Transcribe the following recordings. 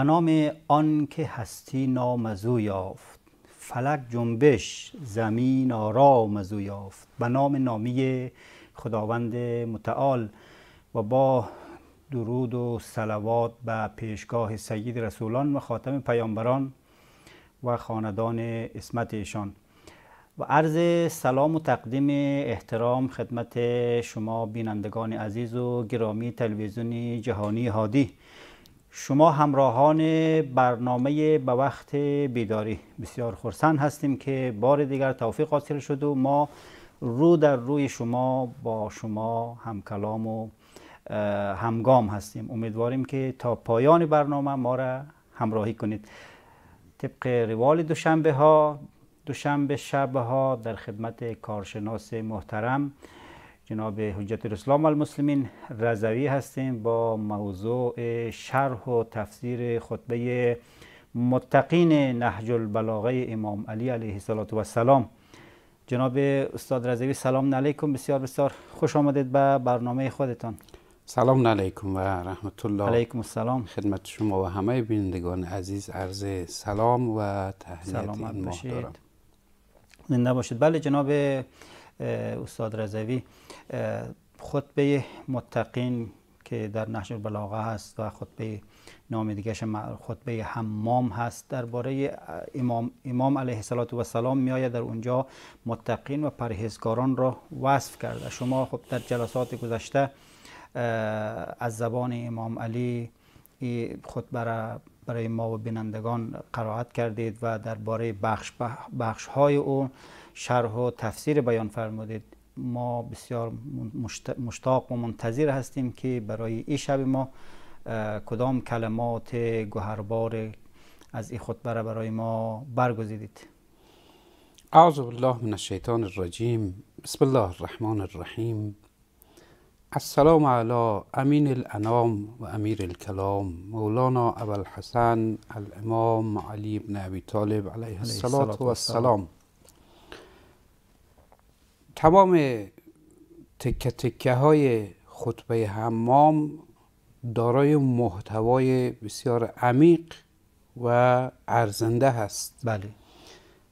به نام آن که هستی نام از یافت فلک جنبش زمین آرام از او یافت به نام نامی خداوند متعال و با درود و سلوات به پیشگاه سید رسولان و خاتم پیامبران و خاندان اسمت ایشان و عرض سلام و تقدیم احترام خدمت شما بینندگان عزیز و گرامی تلویزیونی جهانی هادی شما همراهان برنامه به وقت بیداری بسیار خرسند هستیم که بار دیگر توفیق حاصل شد و ما رو در روی شما با شما هم کلام و همگام هستیم امیدواریم که تا پایان برنامه ما را همراهی کنید طبق روال دوشنبه ها دوشنبه شب ها در خدمت کارشناس محترم جناب حجت الاسلام المسلمین رضوی هستیم با موضوع شرح و تفسیر خطبه متقین نهج البلاغه امام علی علیه السلام جناب استاد رضوی سلام علیکم بسیار بسیار خوش آمدید به برنامه خودتان سلام علیکم و رحمت الله علیکم السلام خدمت شما و همه بینندگان عزیز عرض سلام و تحیات این ماه دارم زنده باشید بله جناب استاد رضوی خطبه متقین که در نشر بلاغه هست و خطبه نام دیگرش خطبه حمام هست درباره امام امام علیه السلام می در اونجا متقین و پرهیزگاران را وصف کرده شما خب در جلسات گذشته از زبان امام علی خطبه را برای ما و بینندگان قرائت کردید و درباره بخش بخش های او شرح و تفسیر بیان فرمودید ما بسیار مشتاق و منتظر هستیم که برای این شب ما کدام کلمات گوهربار از این خطبه را برای ما برگزیدید اعوذ بالله من الشیطان الرجیم بسم الله الرحمن الرحیم السلام علی امین الانام و امیر الکلام مولانا ابوالحسن الامام علی بن ابی طالب علیه السلام, و السلام. تمام تکه تکه های خطبه حمام دارای محتوای بسیار عمیق و ارزنده هست بله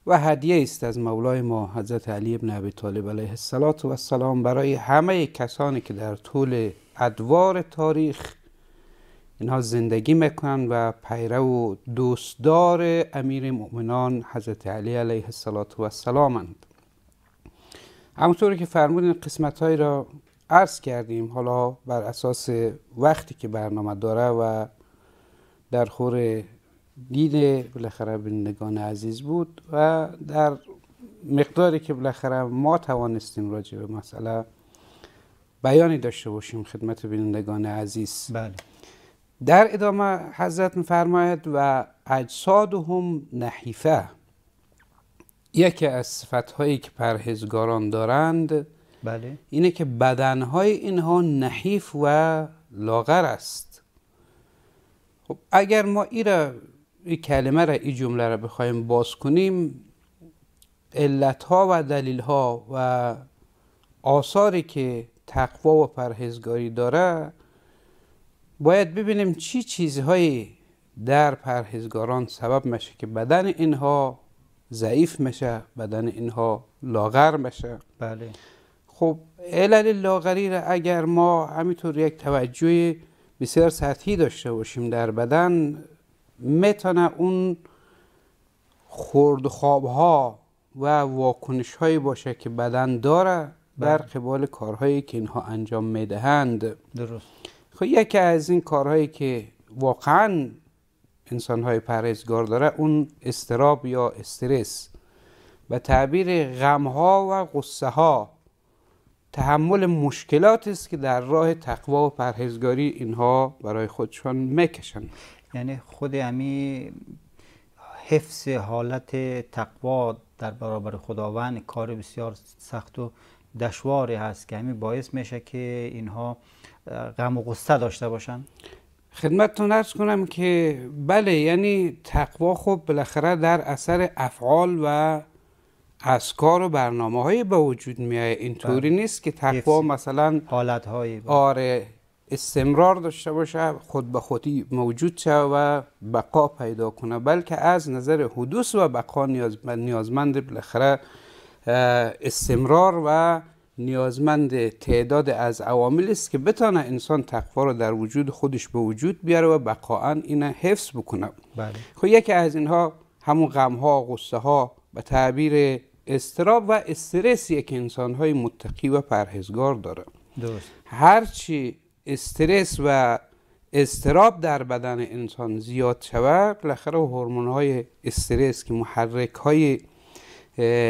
و هدیه است از مولای ما حضرت علی ابن ابی طالب علیه السلام برای همه کسانی که در طول ادوار تاریخ اینها زندگی میکنن و پیرو و دوستدار امیر مؤمنان حضرت علی علیه و هستند همونطور که فرمودین قسمت هایی را عرض کردیم حالا بر اساس وقتی که برنامه داره و در خور دید بالاخره بینندگان عزیز بود و در مقداری که بالاخره ما توانستیم راجع به مسئله بیانی داشته باشیم خدمت بینندگان عزیز بله. در ادامه حضرت فرماید و اجسادهم نحیفه یکی از هایی که پرهزگاران دارند بله. اینه که های اینها نحیف و لاغر است خب اگر ما ای, را، ای کلمه را این جمله را بخوایم باز کنیم ها و ها و آثاری که تقوا و پرهزگاری داره باید ببینیم چی چیزهایی در پرهزگاران سبب میشه که بدن اینها ضعیف میشه بدن اینها لاغر میشه بله خب علل لاغری را اگر ما همینطور یک توجه بسیار سطحی داشته باشیم در بدن میتونه اون خورد ها و واکنش هایی باشه که بدن داره بله. در قبال کارهایی که اینها انجام میدهند درست خب یکی از این کارهایی که واقعا انسان های پرهزگار داره اون استراب یا استرس و تعبیر غم ها و غصه ها تحمل مشکلات است که در راه تقوا و پرهیزگاری اینها برای خودشان میکشن یعنی خود امی حفظ حالت تقوا در برابر خداوند کار بسیار سخت و دشواری هست که همین باعث میشه که اینها غم و غصه داشته باشند؟ خدمتتون ارز کنم که بله یعنی تقوا خب بالاخره در اثر افعال و اذکار و برنامه های به وجود میایه اینطوری بله. نیست که تقوا مثلا حالت آره استمرار داشته باشه خود به خودی موجود شه و بقا پیدا کنه بلکه از نظر حدوث و بقا نیازمند بالاخره استمرار و نیازمند تعداد از عوامل است که بتانه انسان تقوا رو در وجود خودش به وجود بیاره و بقاعا اینا حفظ بکنه بله. خب یکی از اینها همون غم ها غصه ها به تعبیر استراب و استرسی که انسان های متقی و پرهزگار داره درست. هرچی استرس و استراب در بدن انسان زیاد شود بالاخره هورمون های استرس که محرک های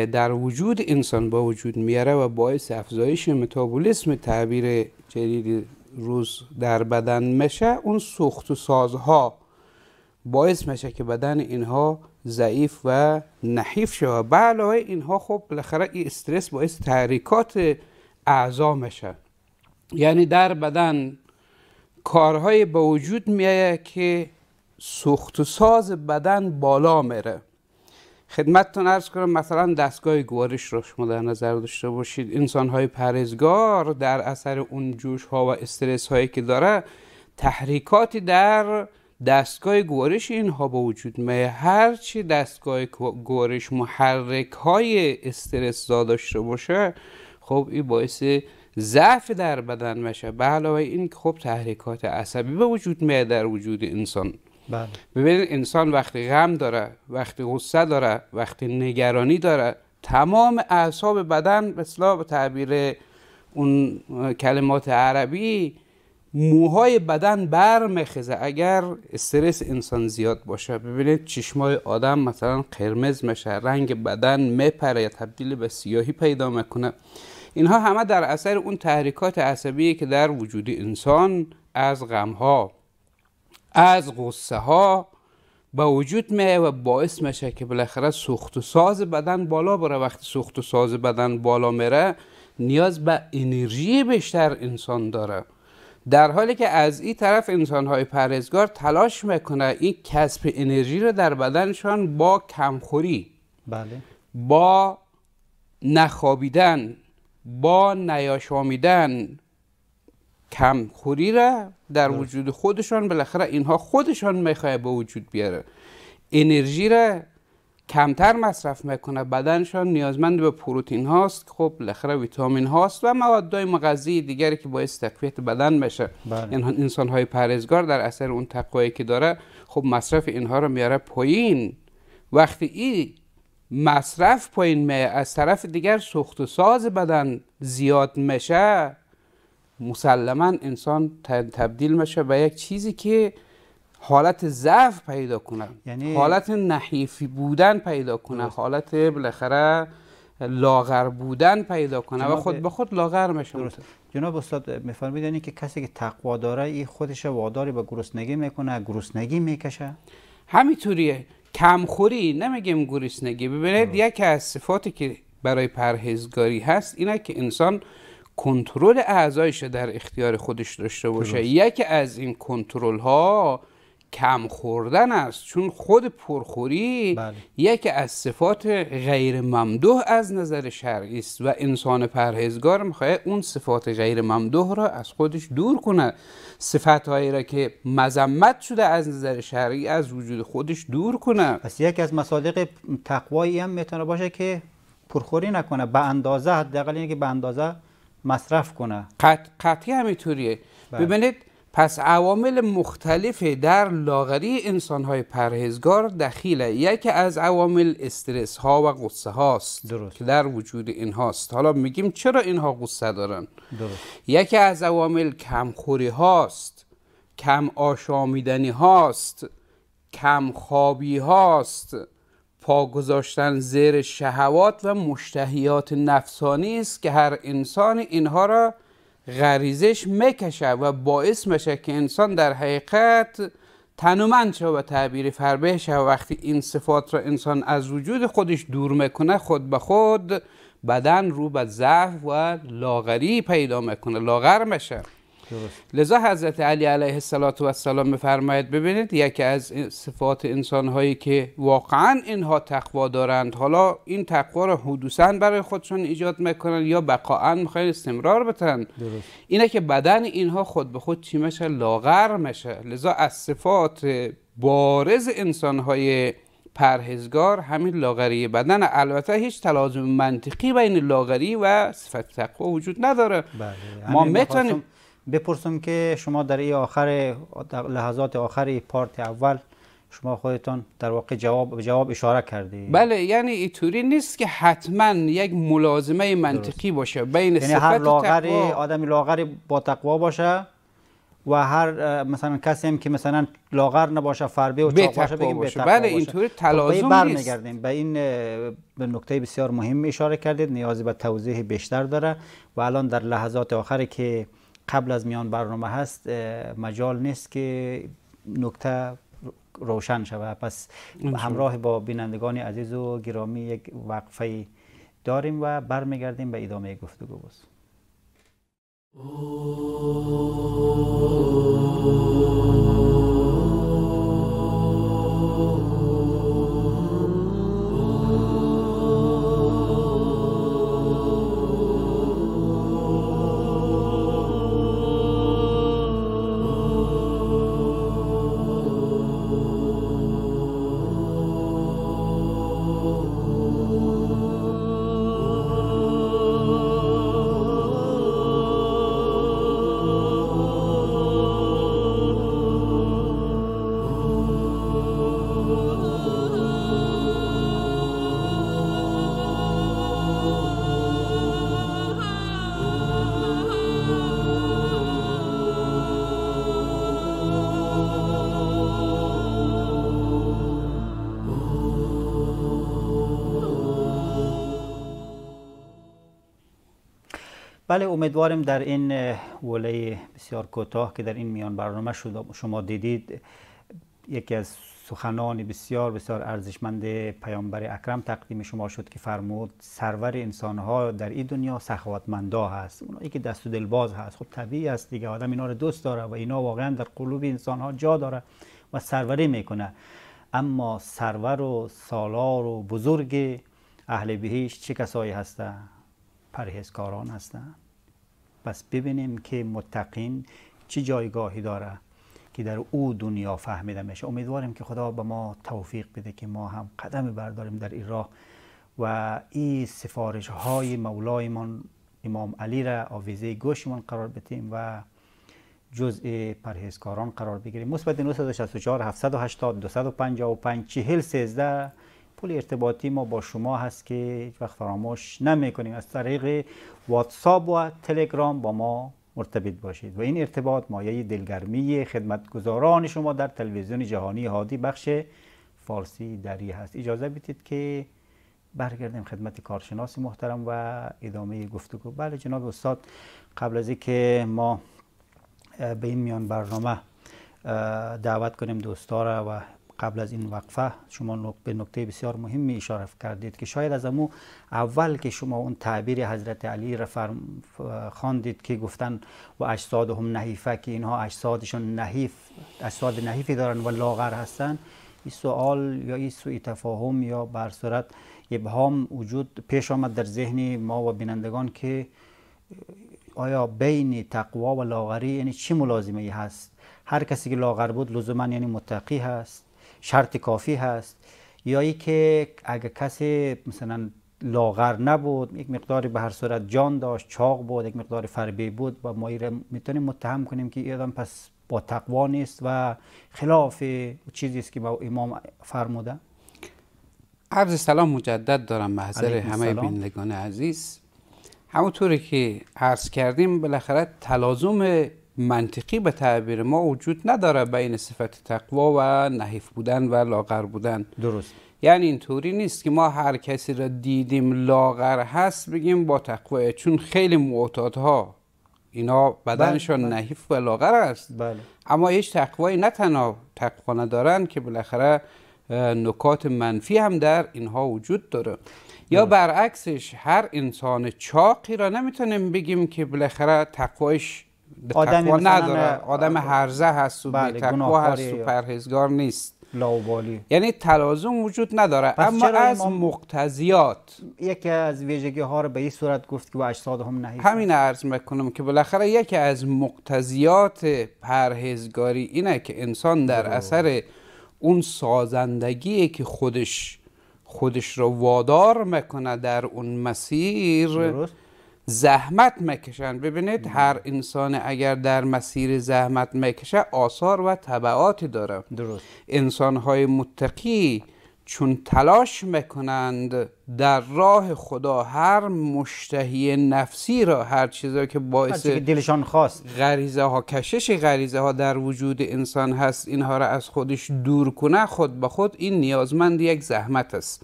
در وجود انسان با وجود میاره و باعث افزایش متابولیسم تعبیر جدید روز در بدن میشه اون سوخت و سازها باعث میشه که بدن اینها ضعیف و نحیف شوه به علاوه اینها خب بالاخره این استرس باعث تحریکات اعضا میشه یعنی در بدن کارهای به وجود میایه که سوخت و ساز بدن بالا میره خدمتتون ارز کنم مثلا دستگاه گوارش رو شما در نظر داشته باشید انسان های پرزگار در اثر اون جوش ها و استرس هایی که داره تحریکاتی در دستگاه گوارش اینها به وجود میه هرچی دستگاه گوارش محرک های استرس داشته باشه خب این باعث ضعف در بدن میشه به علاوه این خب تحریکات عصبی به وجود میاد در وجود انسان بله. ببینید انسان وقتی غم داره وقتی غصه داره وقتی نگرانی داره تمام اعصاب بدن مثلا به تعبیر اون کلمات عربی موهای بدن برمیخیزه اگر استرس انسان زیاد باشه ببینید چشمای آدم مثلا قرمز میشه رنگ بدن میپره یا تبدیل به سیاهی پیدا میکنه اینها همه در اثر اون تحریکات عصبی که در وجود انسان از غمها از غصه ها به وجود میه و باعث میشه که بالاخره سوخت و ساز بدن بالا بره وقتی سوخت و ساز بدن بالا میره نیاز به انرژی بیشتر انسان داره در حالی که از این طرف انسان های پرهیزگار تلاش میکنه این کسب انرژی رو در بدنشان با کمخوری بله. با نخوابیدن با نیاشامیدن خوری را در وجود خودشان بالاخره اینها خودشان میخواه به وجود بیاره انرژی را کمتر مصرف میکنه بدنشان نیازمند به پروتین هاست خب لخره ویتامین هاست و مواد مغذی دیگری که باعث تقویت بدن میشه این بله. یعنی انسان های پرهیزگار در اثر اون تقوی که داره خب مصرف اینها رو میاره پایین وقتی این مصرف پایین میه از طرف دیگر سوخت و ساز بدن زیاد میشه مسلما انسان تبدیل میشه به یک چیزی که حالت ضعف پیدا کنه یعنی حالت نحیفی بودن پیدا کنه حالت بالاخره لاغر بودن پیدا کنه و خود به خود لاغر میشه جناب استاد میفرمایید یعنی که کسی که تقوا داره این خودش واداری به گرسنگی میکنه گرسنگی میکشه همینطوریه کمخوری نمیگیم گرسنگی ببینید یکی از صفاتی که برای پرهیزگاری هست اینه که انسان کنترل اعضایش در اختیار خودش داشته باشه یکی از این کنترل ها کم خوردن است چون خود پرخوری بله. یکی از صفات غیر ممدوح از نظر شرعی است و انسان پرهیزگار میخواه اون صفات غیر ممدوح را از خودش دور صفت هایی را که مذمت شده از نظر شرعی از وجود خودش دور کنه پس یکی از مصادیق تقوایی هم میتونه باشه که پرخوری نکنه به اندازه حداقل به اندازه مصرف کنه قطعی همینطوریه بله. ببینید پس عوامل مختلف در لاغری انسان های پرهزگار دخیله یکی از عوامل استرس ها و قصه هاست که در وجود اینهاست حالا میگیم چرا اینها قصه دارن یکی از عوامل کمخوری هاست کم آشامیدنی هاست کم خوابی هاست پا گذاشتن زیر شهوات و مشتهیات نفسانی است که هر انسان اینها را غریزش میکشه و باعث میشه که انسان در حقیقت تنومند شد و تعبیر فربه شد وقتی این صفات را انسان از وجود خودش دور میکنه خود به خود بدن رو به ضعف و لاغری پیدا میکنه لاغر میشه لذا حضرت علی علیه السلام میفرماید ببینید یکی از صفات انسان هایی که واقعا اینها تقوا دارند حالا این تقوا را حدوثا برای خودشون ایجاد میکنن یا بقاعا میخواین استمرار بتن اینه که بدن اینها خود به خود چی میشه لاغر میشه لذا از صفات بارز انسان های پرهزگار همین لاغری بدن البته هیچ تلازم منطقی بین لاغری و صفت تقوا وجود نداره بله، ما میتونیم بپرسم که شما در این آخر لحظات آخر پارت اول شما خودتان در واقع جواب جواب اشاره کردید بله یعنی اینطوری نیست که حتما یک ملازمه منطقی باشه بین یعنی هر لاغر آدم لاغر با تقوا باشه و هر مثلا کسی هم که مثلا لاغر نباشه فربه و چاق باشه بگیم باشه بله اینطوری خب، تلازم بر نیست میگردیم به این به نکته بسیار مهم اشاره کردید نیازی به توضیح بیشتر داره و الان در لحظات آخری که قبل از میان برنامه هست مجال نیست که نکته روشن شود پس همراه با بینندگان عزیز و گرامی یک وقفه داریم و برمیگردیم به ادامه گفتگو باز oh. بله امیدوارم در این وله بسیار کوتاه که در این میان برنامه شما دیدید یکی از سخنان بسیار بسیار ارزشمند پیامبر اکرم تقدیم شما شد که فرمود سرور انسانها در این دنیا سخاوتمندا هست اونایی که دست و دلباز هست خب طبیعی است دیگه آدم اینا رو دوست داره و اینا واقعا در قلوب انسانها جا داره و سروری میکنه اما سرور و سالار و بزرگ اهل بهشت چه کسایی هستند پرهیزکاران هستند پس ببینیم که متقین چه جایگاهی داره که در او دنیا فهمیده میشه امیدواریم که خدا به ما توفیق بده که ما هم قدم برداریم در این راه و این سفارش های مولایمان امام علی را آویزه گوشمان قرار بدیم و جزء پرهیزکاران قرار بگیریم مثبت 964 780 255 40 13 پول ارتباطی ما با شما هست که هیچ وقت فراموش نمی از طریق واتساپ و تلگرام با ما مرتبط باشید و این ارتباط مایه دلگرمی خدمتگزاران شما در تلویزیون جهانی هادی بخش فارسی دری هست اجازه بدید که برگردیم خدمت کارشناس محترم و ادامه گفتگو بله جناب استاد قبل از که ما به این میان برنامه دعوت کنیم دوستا و قبل از این وقفه شما به نکته بسیار مهمی اشاره کردید که شاید از امو اول که شما اون تعبیر حضرت علی را خواندید که گفتن و اجساد هم نحیفه که اینها اجسادشون نحیف اجساد نحیفی دارن و لاغر هستن این سوال یا این سوء تفاهم یا بر صورت ابهام وجود پیش آمد در ذهن ما و بینندگان که آیا بین تقوا و لاغری یعنی چه ملازمه ای هست هر کسی که لاغر بود لزوما یعنی متقی هست شرط کافی هست یا ای که اگه کسی مثلا لاغر نبود یک مقداری به هر صورت جان داشت چاق بود یک مقدار فربی بود و ما میتونیم متهم کنیم که ایران پس با تقوا نیست و خلاف چیزی است که با امام فرموده عرض سلام مجدد دارم محضر همه بینندگان عزیز همونطوری که عرض کردیم بالاخره تلازم منطقی به تعبیر ما وجود نداره بین صفت تقوا و نحیف بودن و لاغر بودن درست یعنی اینطوری نیست که ما هر کسی را دیدیم لاغر هست بگیم با تقوا چون خیلی معتادها اینا بدنشان بله، بله. نحیف و لاغر است بله. اما هیچ تقوایی نه تنها تقوا ندارن که بالاخره نکات منفی هم در اینها وجود داره یا برعکسش هر انسان چاقی را نمیتونیم بگیم که بالاخره تقوایش آدم نداره آدم هرزه هست و بله، تقوا هست و پرهیزگار نیست لاوبالی یعنی تلازم وجود نداره اما از مقتضیات یکی از ویژگی ها رو به این صورت گفت که با هم نهی همین عرض میکنم که بالاخره یکی از مقتضیات پرهیزگاری اینه که انسان در اثر اون سازندگی که خودش خودش رو وادار میکنه در اون مسیر درست. زحمت میکشن ببینید هر انسان اگر در مسیر زحمت میکشه آثار و طبعاتی داره درست انسان های متقی چون تلاش میکنند در راه خدا هر مشتهی نفسی را هر چیزی که باعث که دلشان خواست غریزه ها کشش غریزه ها در وجود انسان هست اینها را از خودش دور کنه خود به خود این نیازمند یک زحمت است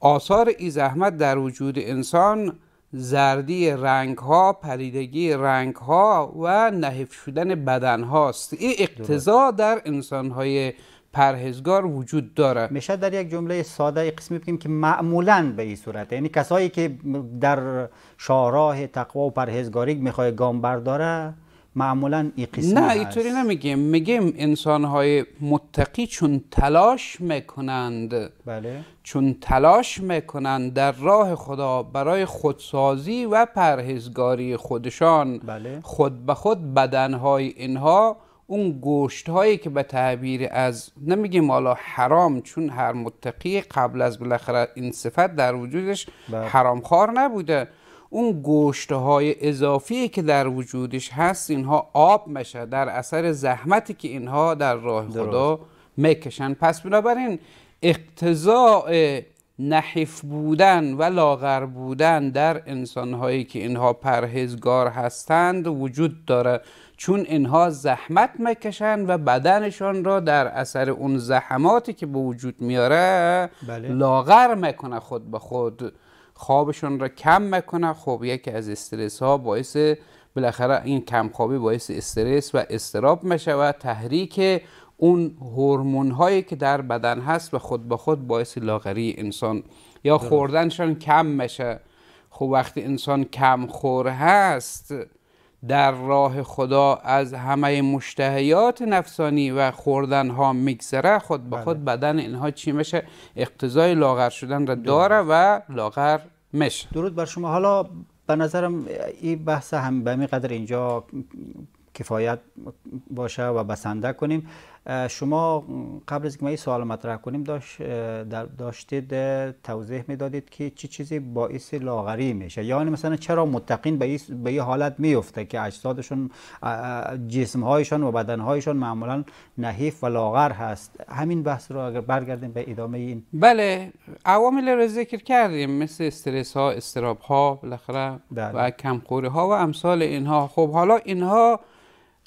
آثار این زحمت در وجود انسان زردی رنگ ها پریدگی رنگ ها و نحف شدن بدن هاست این اقتضا در انسان های پرهزگار وجود دارد میشه در یک جمله ساده ای قسمی بگیم که معمولا به این صورت یعنی کسایی که در شاراه تقوا و پرهزگاری میخواه گام برداره معمولا این نه اینطوری نمیگیم میگیم انسان های متقی چون تلاش میکنند بله چون تلاش میکنند در راه خدا برای خودسازی و پرهیزگاری خودشان بله. خود به خود بدنهای اینها اون گوشت هایی که به تعبیر از نمیگیم حالا حرام چون هر متقی قبل از بالاخره این صفت در وجودش بله. حرام خار نبوده اون گوشت های اضافی که در وجودش هست اینها آب میشه در اثر زحمتی که اینها در راه خدا میکشن پس بنابراین اقتضاع نحیف بودن و لاغر بودن در انسان هایی که اینها پرهزگار هستند وجود داره چون اینها زحمت میکشن و بدنشان را در اثر اون زحماتی که به وجود میاره بله. لاغر میکنه خود به خود خوابشون را کم میکنه خب یکی از استرس ها باعث بالاخره این کمخوابی باعث استرس و استراب و تحریک اون هورمون هایی که در بدن هست و خود به خود باعث لاغری انسان یا خوردنشان کم میشه خب وقتی انسان کم خور هست در راه خدا از همه مشتهیات نفسانی و خوردن ها میگذره خود به خود بله. بدن اینها چی میشه اقتضای لاغر شدن را داره و لاغر میشه درود بر شما حالا به نظرم این بحث هم به قدر اینجا کفایت باشه و بسنده کنیم شما قبل از که ما این سوال مطرح کنیم داشت داشتید توضیح میدادید که چی چیزی باعث لاغری میشه یعنی مثلا چرا متقین به این حالت میفته که اجسادشون جسمهایشان و بدنهایشان معمولا نحیف و لاغر هست همین بحث رو اگر برگردیم به ادامه این بله عوامل رو ذکر کردیم مثل استرس ها استراب ها بالاخره بله. و کمخوری ها و امثال اینها خب حالا اینها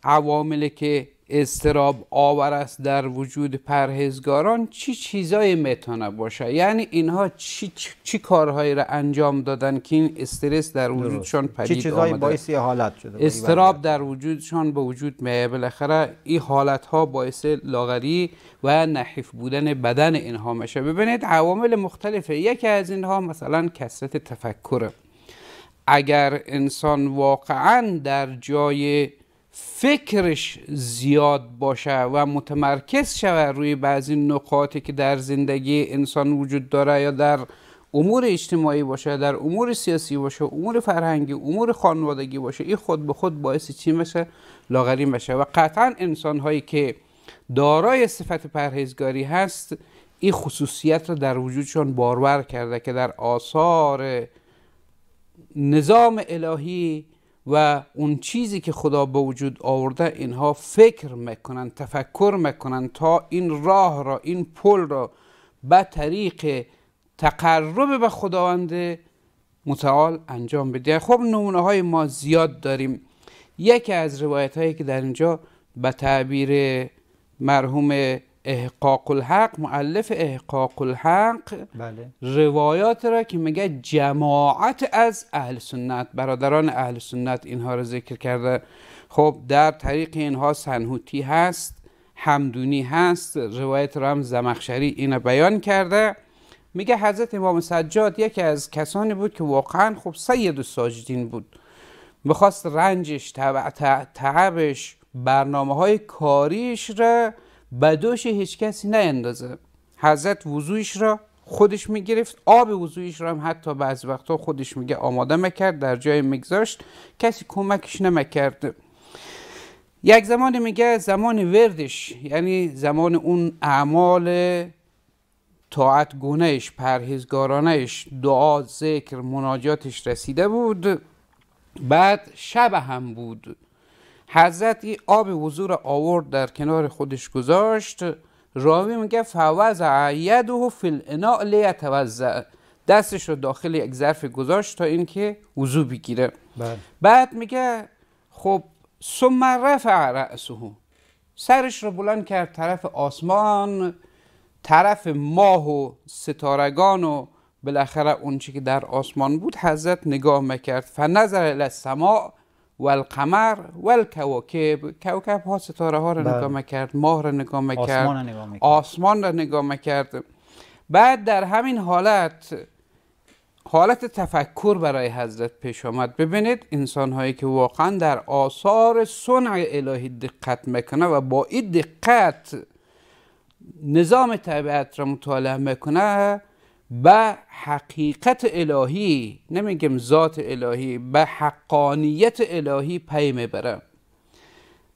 عواملی که استراب آور است در وجود پرهزگاران چی چیزای میتونه باشه یعنی اینها چی, چی کارهایی را انجام دادن که این استرس در وجودشان پدید چی چیزایی باعث حالت شده استراب در وجودشان به وجود میه بالاخره این حالت ها باعث لاغری و نحیف بودن بدن اینها میشه ببینید عوامل مختلفه یکی از اینها مثلا کسرت تفکر اگر انسان واقعا در جای فکرش زیاد باشه و متمرکز شوه روی بعضی نقاطی که در زندگی انسان وجود داره یا در امور اجتماعی باشه در امور سیاسی باشه امور فرهنگی امور خانوادگی باشه این خود به خود باعث چی میشه لاغری بشه و قطعا انسان هایی که دارای صفت پرهیزگاری هست این خصوصیت را در وجودشان بارور کرده که در آثار نظام الهی و اون چیزی که خدا به وجود آورده اینها فکر میکنن تفکر میکنن تا این راه را این پل را به طریق تقرب به خداوند متعال انجام بده خب نمونه های ما زیاد داریم یکی از روایت هایی که در اینجا به تعبیر مرحوم احقاق الحق مؤلف احقاق الحق بله. روایات را که میگه جماعت از اهل سنت برادران اهل سنت اینها را ذکر کرده خب در طریق اینها سنهوتی هست همدونی هست روایت را هم زمخشری این بیان کرده میگه حضرت امام سجاد یکی از کسانی بود که واقعا خب سید ساجدین بود میخواست رنجش تعبش برنامه های کاریش را به دوش هیچ کسی نیندازه حضرت وضویش را خودش میگرفت آب وضویش را هم حتی بعض وقتها خودش میگه آماده مکرد در جای میگذاشت کسی کمکش نمکرد یک زمانی میگه زمان وردش یعنی زمان اون اعمال طاعت گونهش پرهیزگارانهش، دعا ذکر مناجاتش رسیده بود بعد شب هم بود حضرت ای آب وضو را آورد در کنار خودش گذاشت راوی میگه فوضع یده فی الاناء لیتوضع دستش رو داخل یک ظرف گذاشت تا اینکه وضو بگیره بله. بعد میگه خب ثم رفع راسه سرش رو بلند کرد طرف آسمان طرف ماه و ستارگان و بالاخره اون که در آسمان بود حضرت نگاه میکرد فنظر الی السماء و القمر و الکواکب کوکب ها ستاره ها رو بله. نگاه میکرد ماه را نگاه میکرد آسمان رو نگاه میکرد بعد در همین حالت حالت تفکر برای حضرت پیش آمد ببینید انسان هایی که واقعا در آثار صنع الهی دقت میکنه و با این دقت نظام طبیعت را مطالعه میکنه به حقیقت الهی نمیگم ذات الهی به حقانیت الهی پی میبره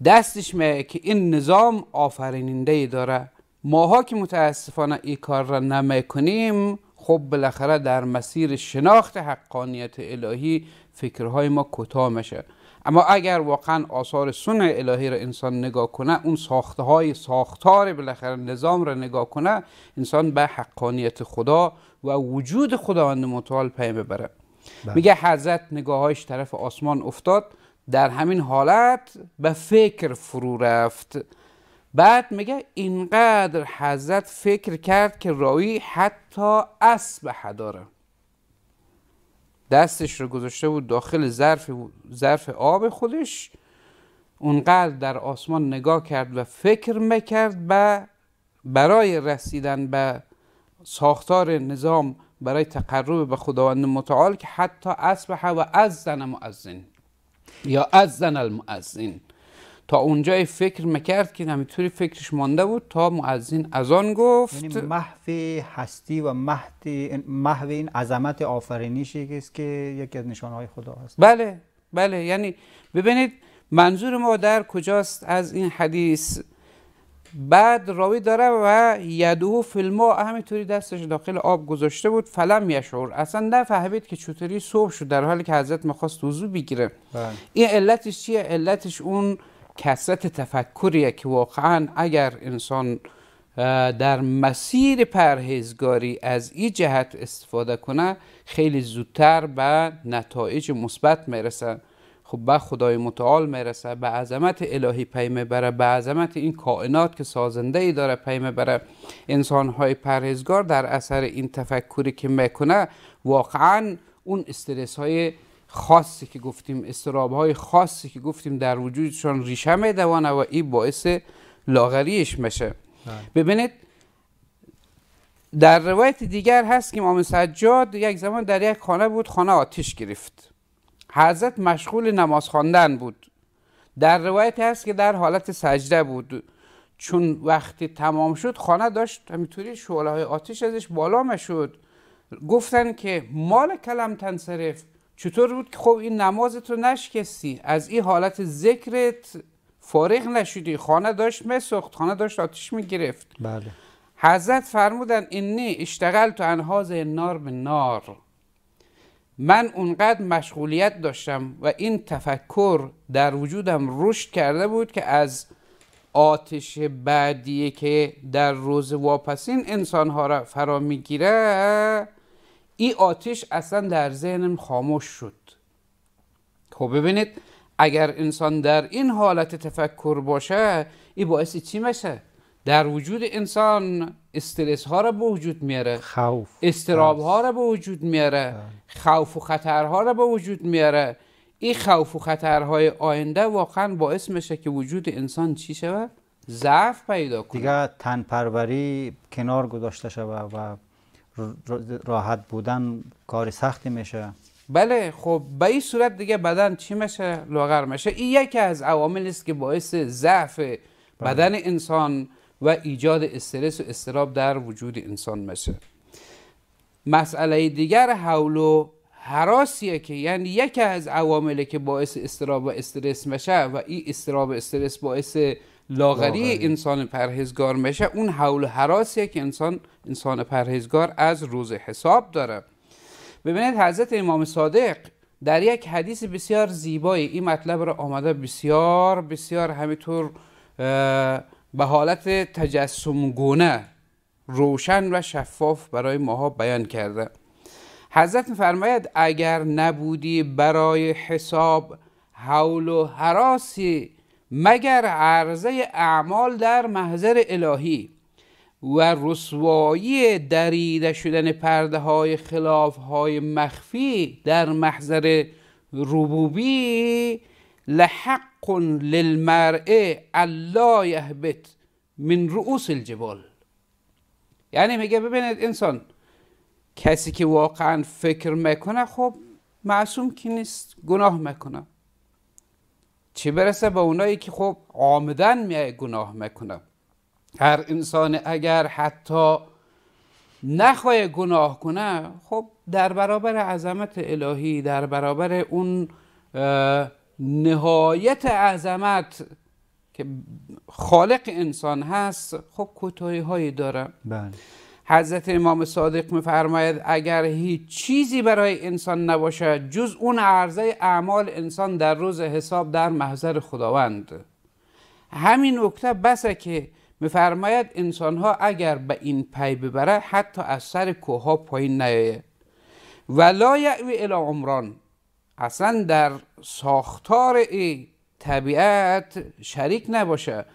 دستش میه که این نظام آفریننده داره ماها که متاسفانه این کار را نمیکنیم خب بالاخره در مسیر شناخت حقانیت الهی فکرهای ما کوتاه میشه اما اگر واقعا آثار سن الهی را انسان نگاه کنه اون ساخته های ساختار بالاخره نظام را نگاه کنه انسان به حقانیت خدا و وجود خداوند متعال پی ببره بله. میگه حضرت نگاهش طرف آسمان افتاد در همین حالت به فکر فرو رفت بعد میگه اینقدر حضرت فکر کرد که راوی حتی اسب حداره دستش رو گذاشته بود داخل ظرف ظرف آب خودش اونقدر در آسمان نگاه کرد و فکر میکرد و برای رسیدن به ساختار نظام برای تقرب به خداوند متعال که حتی اصبح و از زن مؤذن یا از زن المؤذن تا اونجای فکر میکرد که همینطوری فکرش مانده بود تا معزین از آن گفت یعنی محو هستی و محو این عظمت آفرینیشی که یکی از نشانهای خدا هست بله بله یعنی ببینید منظور ما در کجاست از این حدیث بعد راوی داره و یدو فلما همینطوری دستش داخل آب گذاشته بود فلم یشور، اصلا نفهمید که چطوری صبح شد در حالی که حضرت مخواست وضو بگیره بله. این علتش چیه علتش اون کسرت تفکریه که واقعا اگر انسان در مسیر پرهیزگاری از این جهت استفاده کنه خیلی زودتر به نتایج مثبت میرسه خب به خدای متعال میرسه به عظمت الهی پی میبره به عظمت این کائنات که سازنده ای داره پی میبره انسان های پرهیزگار در اثر این تفکری که میکنه واقعا اون استرس های خاصی که گفتیم استراب های خاصی که گفتیم در وجودشان ریشه میدوانه و این باعث لاغریش میشه بله. ببینید در روایت دیگر هست که امام سجاد یک زمان در یک خانه بود خانه آتیش گرفت حضرت مشغول نماز خواندن بود در روایت هست که در حالت سجده بود چون وقتی تمام شد خانه داشت همینطوری شعله های آتیش ازش بالا میشد گفتن که مال کلم تنصرف چطور بود که خب این نمازت رو نشکستی از این حالت ذکرت فارغ نشدی خانه داشت مسخت خانه داشت آتش میگرفت بله حضرت فرمودن اینی اشتغل تو انهاز نار به نار من اونقدر مشغولیت داشتم و این تفکر در وجودم رشد کرده بود که از آتش بعدی که در روز واپسین انسانها را فرا میگیره این آتش اصلا در ذهنم خاموش شد خب ببینید اگر انسان در این حالت تفکر باشه این باعث چی میشه در وجود انسان استرس ها را به وجود میاره خوف استراب ها را به وجود میاره بله. خوف و خطر ها را به وجود میاره این خوف و های آینده واقعا باعث میشه که وجود انسان چی شود ضعف پیدا کنه دیگه تن پروری کنار گذاشته شود و راحت بودن کار سختی میشه بله خب به این صورت دیگه بدن چی میشه لاغر میشه این یکی از عوامل است که باعث ضعف بله. بدن انسان و ایجاد استرس و استراب در وجود انسان میشه مسئله دیگر حول و حراسیه که یعنی یکی از عواملی که باعث استراب و استرس میشه و این استراب و استرس باعث لاغری, انسان پرهزگار میشه اون حول و حراسیه که انسان انسان پرهیزگار از روز حساب داره ببینید حضرت امام صادق در یک حدیث بسیار زیبایی این مطلب را آمده بسیار بسیار همینطور به حالت تجسمگونه روشن و شفاف برای ماها بیان کرده حضرت فرماید اگر نبودی برای حساب حول و حراسی مگر عرضه اعمال در محضر الهی و رسوایی دریده شدن پرده های خلاف های مخفی در محضر ربوبی لحق للمرعه الله یهبت من رؤوس الجبال یعنی میگه ببینید انسان کسی که واقعا فکر میکنه خب معصوم که نیست گناه میکنه چه برسه به اونایی که خب آمدن میای گناه میکنه هر انسان اگر حتی نخواه گناه کنه خب در برابر عظمت الهی در برابر اون نهایت عظمت که خالق انسان هست خب کتایی هایی داره بله. حضرت امام صادق میفرماید اگر هیچ چیزی برای انسان نباشد جز اون عرضه اعمال انسان در روز حساب در محضر خداوند همین نکته بسه که میفرماید انسان ها اگر به این پی ببره حتی از سر کوه ها پایین نیایه لا یعوی الی عمران اصلا در ساختار ای طبیعت شریک نباشه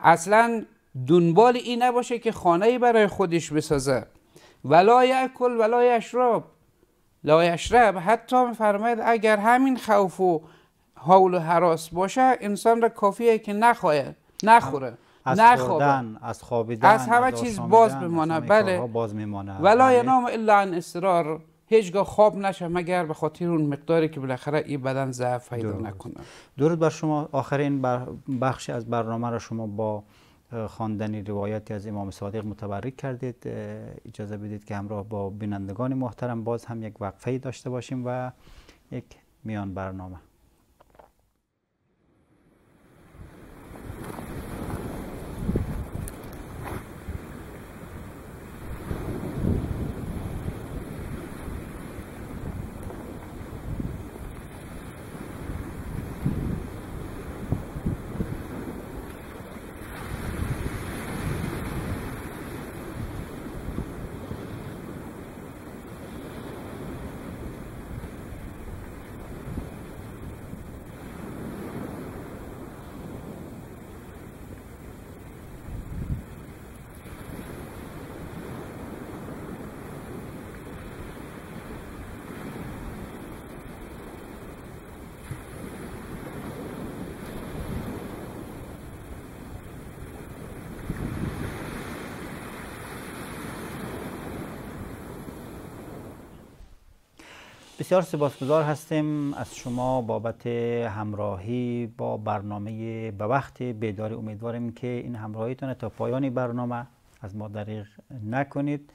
اصلا دنبال این نباشه که خانه برای خودش بسازه ولا یکل ولا یشرب لا یشرب حتی میفرماید اگر همین خوف و حول و حراس باشه انسان را کافیه که نخواهد نخوره از خب. خوردن از خوابیدن از همه چیز باز میمانه بله باز میمانه ولا یعنی الا عن اصرار هیچگاه خواب نشه مگر به خاطر اون مقداری که بالاخره این بدن ضعف پیدا نکنه درود بر شما آخرین بخشی از برنامه را شما با خواندن روایتی از امام صادق متبرک کردید اجازه بدید که همراه با بینندگان محترم باز هم یک وقفه ای داشته باشیم و یک میان برنامه بسیار سپاسگزار هستیم از شما بابت همراهی با برنامه به وقت بیداری امیدواریم که این همراهیتون تا پایانی برنامه از ما دریغ نکنید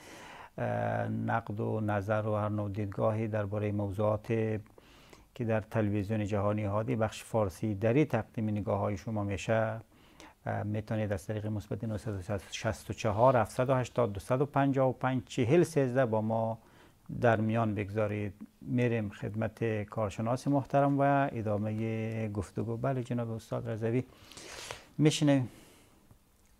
نقد و نظر و هر نوع دیدگاهی درباره موضوعات که در تلویزیون جهانی هادی بخش فارسی دری تقدیم نگاه های شما میشه میتونید از طریق مثبت 964 780 255 4013 با ما در میان بگذارید میریم خدمت کارشناس محترم و ادامه گفتگو بله جناب استاد رضوی میشنیم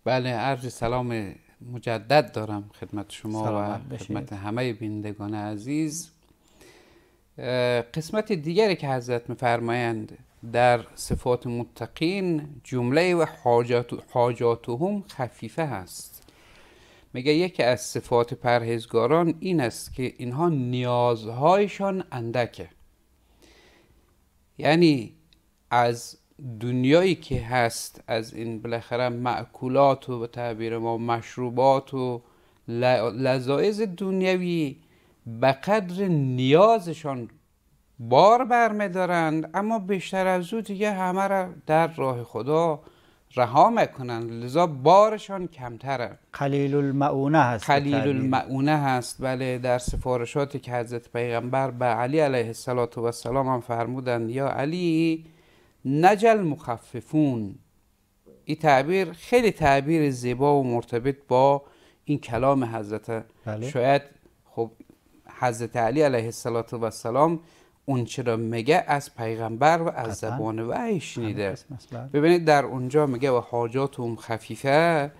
بله عرض سلام مجدد دارم خدمت شما و خدمت همه بینندگان عزیز قسمت دیگری که حضرت میفرمایند در صفات متقین جمله و حاجات حاجاتهم خفیفه هست میگه یکی از صفات پرهیزگاران این است که اینها نیازهایشان اندکه یعنی از دنیایی که هست از این بالاخره معکولات و به تعبیر ما مشروبات و لذایز دنیوی به قدر نیازشان بار برمیدارند اما بیشتر از او دیگه همه را در راه خدا رها میکنن لذا بارشان کمتره قلیل المعونه هست قلیل المعونه هست بله در سفارشاتی که حضرت پیغمبر به علی علیه السلام هم فرمودند یا علی نجل مخففون این تعبیر خیلی تعبیر زیبا و مرتبط با این کلام حضرت بله. شاید خب حضرت علی علیه السلام اون چرا میگه از پیغمبر و از زبان وحی شنیده ببینید در اونجا میگه و حاجاتهم خفیفه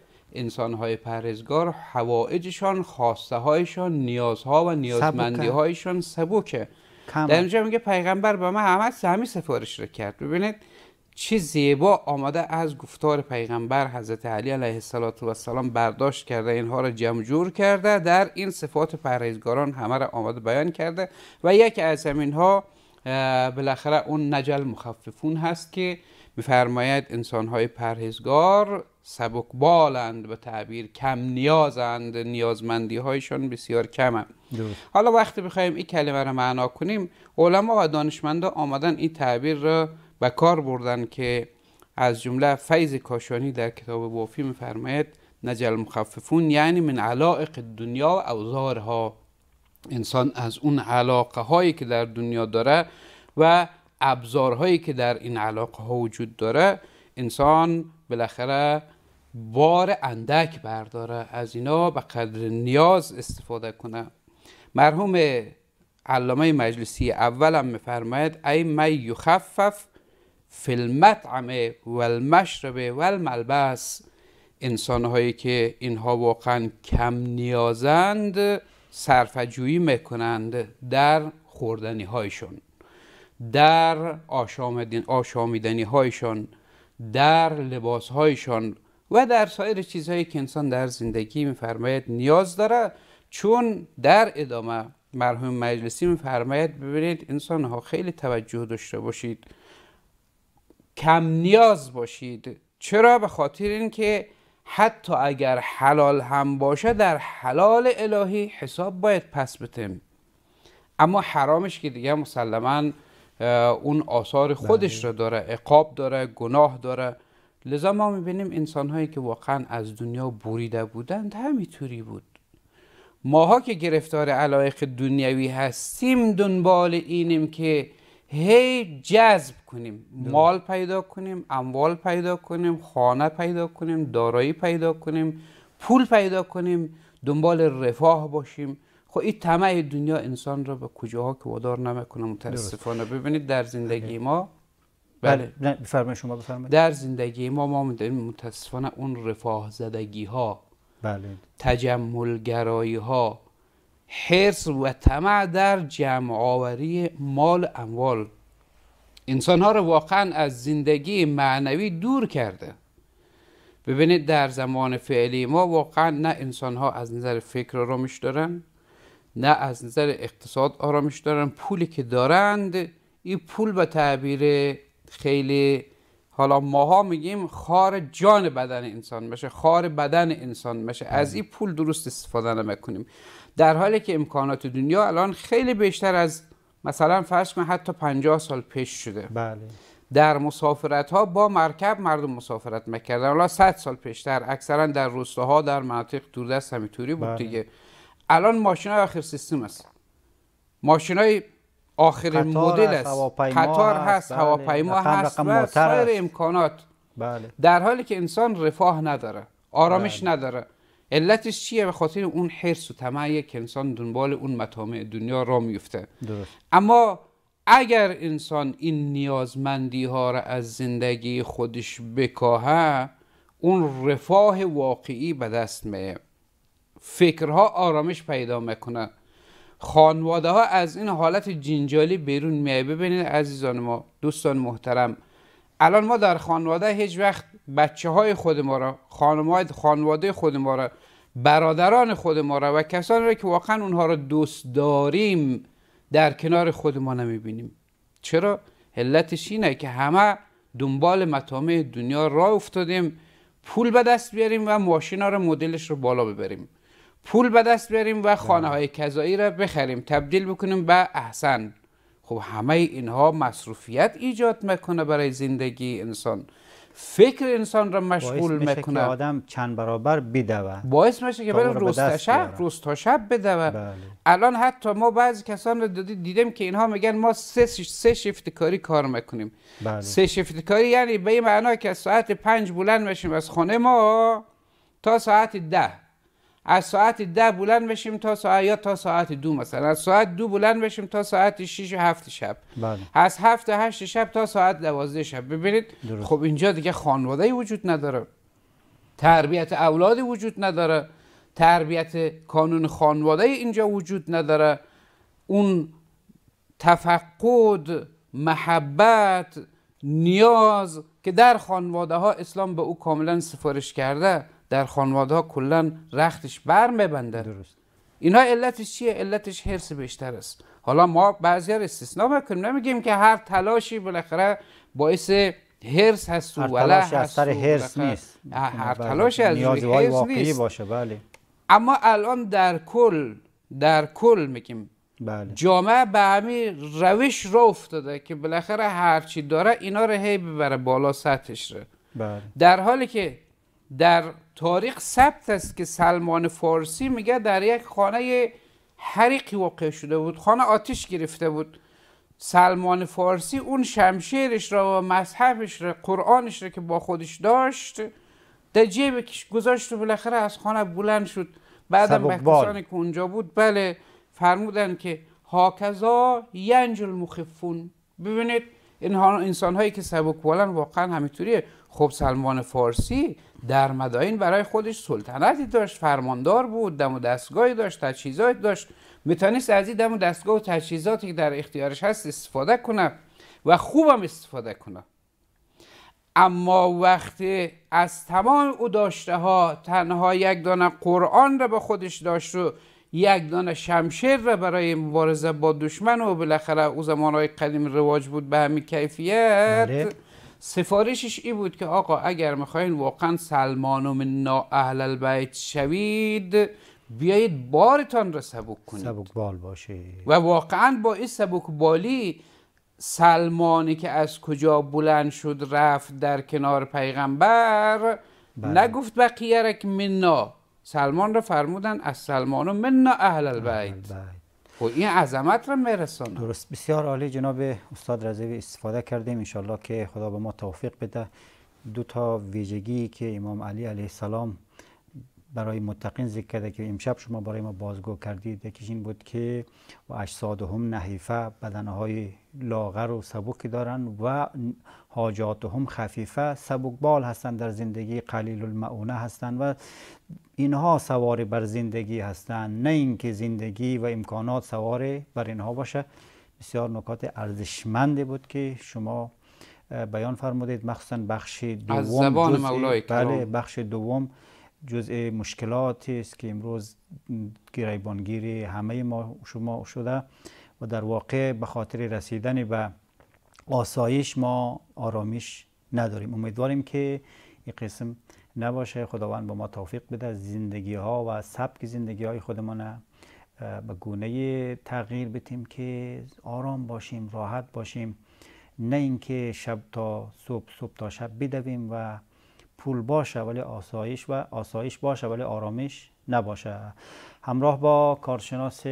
های پرهیزگار حوائجشان خواسته هایشان نیازها و نیازمندی هایشان سبوکه در اینجا میگه پیغمبر به ما همه همین سفارش رو کرد ببینید چه زیبا آمده از گفتار پیغمبر حضرت علی علیه السلام برداشت کرده اینها را جمجور کرده در این صفات پرهیزگاران همه را آمده بیان کرده و یکی از همین ها بالاخره اون نجل مخففون هست که میفرماید انسان های پرهیزگار بالند به تعبیر کم نیازند نیازمندی هایشان بسیار کمند حالا وقتی بخوایم این کلمه را معنا کنیم علما و دانشمندا آمدن این تعبیر را و کار بردن که از جمله فیض کاشانی در کتاب وافی میفرماید نجل مخففون یعنی من علائق دنیا و اوزارها انسان از اون علاقه هایی که در دنیا داره و ابزارهایی که در این علاقه ها وجود داره انسان بالاخره بار اندک برداره از اینا به قدر نیاز استفاده کنه مرحوم علامه مجلسی اول هم میفرماید ای می یخفف فی المطعم و المشرب و الملبس انسان هایی که اینها واقعا کم نیازند سرفجویی میکنند در خوردنی هایشون در آشامیدنی هایشون در لباس هایشون و در سایر چیزهایی که انسان در زندگی میفرماید نیاز داره چون در ادامه مرحوم مجلسی میفرماید ببینید انسان ها خیلی توجه داشته باشید کم نیاز باشید چرا به خاطر اینکه حتی اگر حلال هم باشه در حلال الهی حساب باید پس بتیم اما حرامش که دیگه مسلما اون آثار خودش بله. را داره عقاب داره گناه داره لذا ما میبینیم انسان هایی که واقعا از دنیا بریده بودند همینطوری بود ماها که گرفتار علایق دنیوی هستیم دنبال اینیم که هی جذب کنیم مال پیدا کنیم اموال پیدا کنیم خانه پیدا کنیم دارایی پیدا کنیم پول پیدا کنیم دنبال رفاه باشیم خب این طمع دنیا انسان را به کجاها که وادار نمیکنه متاسفانه ببینید در زندگی ما بله, بله. بفرمایید شما بفرمایید در زندگی ما ما متاسفانه اون رفاه زدگی ها بله تجمل گرایی ها حرص و طمع در جمع آوری مال اموال انسان ها رو واقعا از زندگی معنوی دور کرده ببینید در زمان فعلی ما واقعا نه انسان ها از نظر فکر آرامش دارن نه از نظر اقتصاد آرامش دارن پولی که دارند این پول به تعبیر خیلی حالا ماها میگیم خار جان بدن انسان میشه خار بدن انسان بشه از بله. این پول درست استفاده نمیکنیم در حالی که امکانات دنیا الان خیلی بیشتر از مثلا فرض کن حتی 50 سال پیش شده بله در مسافرت ها با مرکب مردم مسافرت میکردن الان 100 سال پیشتر اکثرا در روستاها در مناطق دوردست همینطوری بود بله. دیگه الان ماشین های آخر سیستم است ماشین های آخر مدل است قطار هست هواپیما بله. هست, و سایر امکانات بله. در حالی که انسان رفاه نداره آرامش بله. نداره علتش چیه به خاطر اون حرس و طمعیه که انسان دنبال اون مطامع دنیا را میفته اما اگر انسان این نیازمندی ها را از زندگی خودش بکاهه اون رفاه واقعی به دست میه فکرها آرامش پیدا میکنه خانواده ها از این حالت جنجالی بیرون میه ببینید عزیزان ما دوستان محترم الان ما در خانواده هیچ وقت بچه های خود ما را خانم خانواده خود ما را برادران خود ما را و کسانی را که واقعا اونها را دوست داریم در کنار خود ما بینیم چرا؟ علتش اینه که همه دنبال مطامع دنیا را افتادیم پول به دست بیاریم و ماشینا را مدلش رو بالا ببریم پول به دست بیاریم و خانه های بله. کذایی را بخریم تبدیل بکنیم به احسن خب همه اینها مصروفیت ایجاد میکنه برای زندگی انسان فکر انسان را مشغول میکنه آدم چند برابر بدوه باعث میشه که بره تا شب بدوه بله. الان حتی ما بعضی کسان رو دیدیم که اینها میگن ما سه, سه شیفت کاری کار میکنیم بله. سه شیفت کاری یعنی به این معنا که ساعت پنج بلند میشیم از خانه ما تا ساعت ده از ساعت ده بلند بشیم تا ساعت یا تا ساعت دو مثلا از ساعت دو بلند بشیم تا ساعت 6 و هفت شب بله. از هفت هشت شب تا ساعت دوازده شب ببینید خب اینجا دیگه خانواده وجود نداره تربیت اولادی وجود نداره تربیت کانون خانواده اینجا وجود نداره اون تفقد محبت نیاز که در خانواده ها اسلام به او کاملا سفارش کرده در خانواده ها کلا رختش بر میبنده درست اینا علتش چیه علتش حرس بیشتر است حالا ما بعضی استثنا میکنیم نمیگیم که هر تلاشی بالاخره باعث هرس هست و ولا هست از سر هرس نیست هر تلاشی از بله. نیاز واقعی باشه بله اما الان در کل در کل میگیم بله. جامعه به همین روش را افتاده که بالاخره هرچی داره اینا رو هی ببره بالا سطحش رو بله. در حالی که در تاریخ ثبت است که سلمان فارسی میگه در یک خانه حریقی واقع شده بود خانه آتش گرفته بود سلمان فارسی اون شمشیرش را و مذهبش را قرآنش را که با خودش داشت در جیب گذاشت و بالاخره از خانه بلند شد بعدا به که اونجا بود بله فرمودن که هاکذا ینجل المخفون ببینید این انسان هایی که سبک بالن واقعا همینطوری خب سلمان فارسی در مداین برای خودش سلطنتی داشت فرماندار بود دم و دستگاهی داشت تجهیزاتی داشت میتونست از این دم و دستگاه و تجهیزاتی که در اختیارش هست استفاده کنه و خوبم استفاده کنه اما وقتی از تمام او داشته ها تنها یک دانه قرآن را به خودش داشت و یک دانه شمشیر را برای مبارزه با دشمن و بالاخره او زمانهای قدیم رواج بود به همین کیفیت بله. سفارشش ای بود که آقا اگر میخواین واقعا سلمان و اهل البیت شوید بیایید بارتان را سبک کنید سبک بال باشه و واقعا با این سبک بالی سلمانی که از کجا بلند شد رفت در کنار پیغمبر بله. نگفت بقیه که منا سلمان را فرمودن از سلمان و منا اهل البیت و خب این عظمت را میرسانه درست بسیار عالی جناب استاد رضوی استفاده کردیم انشالله که خدا به ما توفیق بده دو تا ویژگی که امام علی علیه السلام برای متقین ذکر کرده که امشب شما برای ما بازگو کردید یکیش این بود که و اجسادهم نحیفه بدنهای لاغر و سبکی دارن و حاجاتهم خفیفه سبکبال هستند در زندگی قلیل المعونه هستند و اینها سوار بر زندگی هستند نه اینکه زندگی و امکانات سوار بر اینها باشه بسیار نکات ارزشمندی بود که شما بیان فرمودید مخصوصا بخش دوم بله، بخش دوم جزء مشکلاتی است که امروز گریبانگیر همه ما شما شده و در واقع به خاطر رسیدن به آسایش ما آرامش نداریم امیدواریم که این قسم نباشه خداوند با ما توفیق بده زندگی ها و سبک زندگی های خودمان به گونه تغییر بتیم که آرام باشیم راحت باشیم نه اینکه شب تا صبح صبح تا شب بدویم و پول باشه ولی آسایش و آسایش باشه ولی آرامش نباشه همراه با کارشناس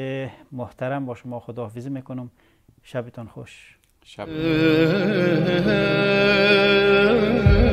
محترم با شما خداحافظی میکنم شبتان خوش شب